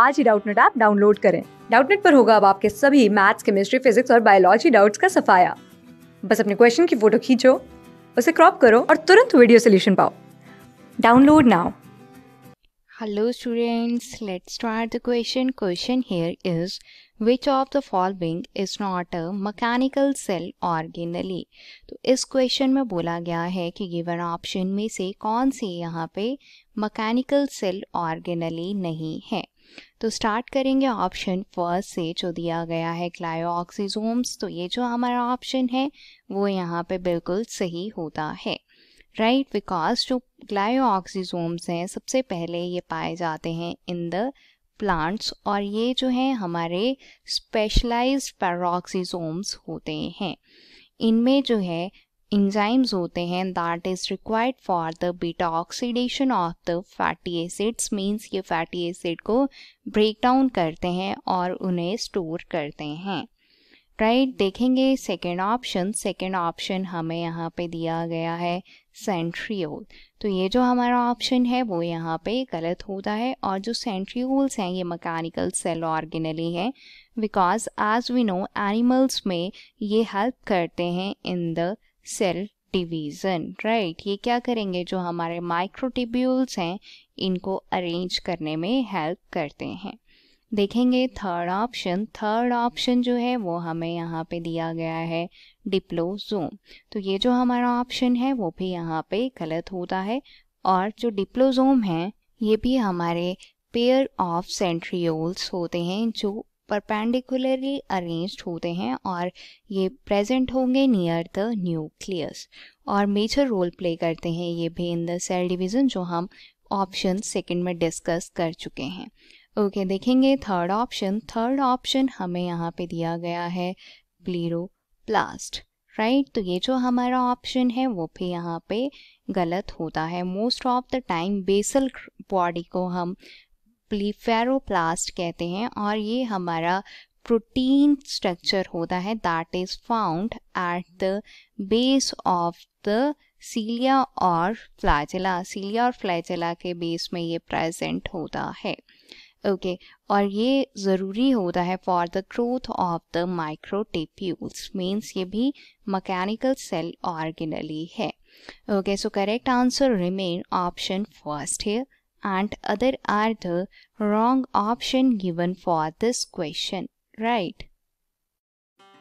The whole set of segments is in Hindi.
आज ही डाउटनेट ऐप डाउनलोड करें डाउटनेट पर होगा अब आपके सभी मैथ्स केमिस्ट्री फिजिक्स और बायोलॉजी डाउट्स का सफाया बस अपने क्वेश्चन की फोटो खींचो उसे क्रॉप करो और तुरंत वीडियो सोल्यूशन पाओ download now hello students let's start the question question here is which of the following is not a mechanical cell organelle तो इस क्वेश्चन में बोला गया है कि गिवन ऑप्शन में से कौन सी यहाँ पे मैकेनिकल सेल ऑर्गेनली नहीं है तो स्टार्ट करेंगे ऑप्शन फर्स्ट से जो दिया गया है क्लायोऑक्सीजोम्स तो ये जो हमारा ऑप्शन है वो यहाँ पे बिल्कुल सही होता है राइट बिकॉज जो ग्लायोऑक्सीजोम्स हैं सबसे पहले ये पाए जाते हैं इन द प्लांट्स और ये जो हैं हमारे स्पेशलाइज्ड पैरोक्सीजोम्स होते हैं इनमें जो है enzymes होते हैं that is required for the beta oxidation of the fatty acids means ये फैटी एसिड को ब्रेक डाउन करते हैं और उन्हें स्टोर करते हैं राइट right, देखेंगे सेकेंड ऑप्शन सेकेंड ऑप्शन हमें यहाँ पे दिया गया है सेंट्रियोल तो ये जो हमारा ऑप्शन है वो यहाँ पे गलत होता है और जो सेंट्रियोल्स हैं ये मकैनिकल सेल ऑर्गेनली है because as we know animals में ये हेल्प करते हैं in the cell division right ये क्या करेंगे जो हमारे माइक्रोटिब्यूल्स हैं इनको अरेंज करने में हेल्प करते हैं देखेंगे थर्ड ऑप्शन थर्ड ऑप्शन जो है वो हमें यहाँ पे दिया गया है डिप्लोजोम तो ये जो हमारा ऑप्शन है वो भी यहाँ पे गलत होता है और जो डिप्लोजोम है ये भी हमारे पेयर ऑफ सेंट्रियोल्स होते हैं जो परपेंडिकुलरली अरेंज्ड होते हैं और ये प्रेजेंट होंगे नियर द न्यूक्लियस और मेजर रोल प्ले करते हैं ये भी इन द सेल डिवीज़न जो हम ऑप्शन सेकंड में डिस्कस कर चुके हैं ओके okay, देखेंगे थर्ड ऑप्शन थर्ड ऑप्शन हमें यहाँ पे दिया गया है ब्लीरो प्लास्ट राइट right? तो ये जो हमारा ऑप्शन है वो भी यहाँ पे गलत होता है most of the time basal body को हम प्लीफेरोप्लास्ट कहते हैं और ये हमारा प्रोटीन स्ट्रक्चर होता है that is found at the base of the cilia और फ्लाजेला सीलिया और फ्लैजेला के बेस में ये प्रेजेंट होता है ओके okay, और ये ज़रूरी होता है for the growth of the microtubules means ये भी मैकेनिकल सेल ऑर्गेनली है okay so correct answer remain option first है and other are the wrong option given for this question, right?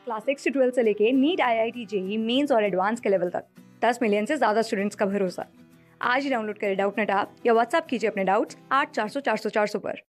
Class six to twelfth से लेके NEET I I T JEE mains और एडवांस के लेवल तक दस मिलियन से ज़्यादा स्टूडेंट्स का भरोसा आज ही डाउनलोड करें डाउट नेट आप या व्हाट्सअप कीजिए अपने डाउट्स आठ चार सौ चार सौ चार सौ पर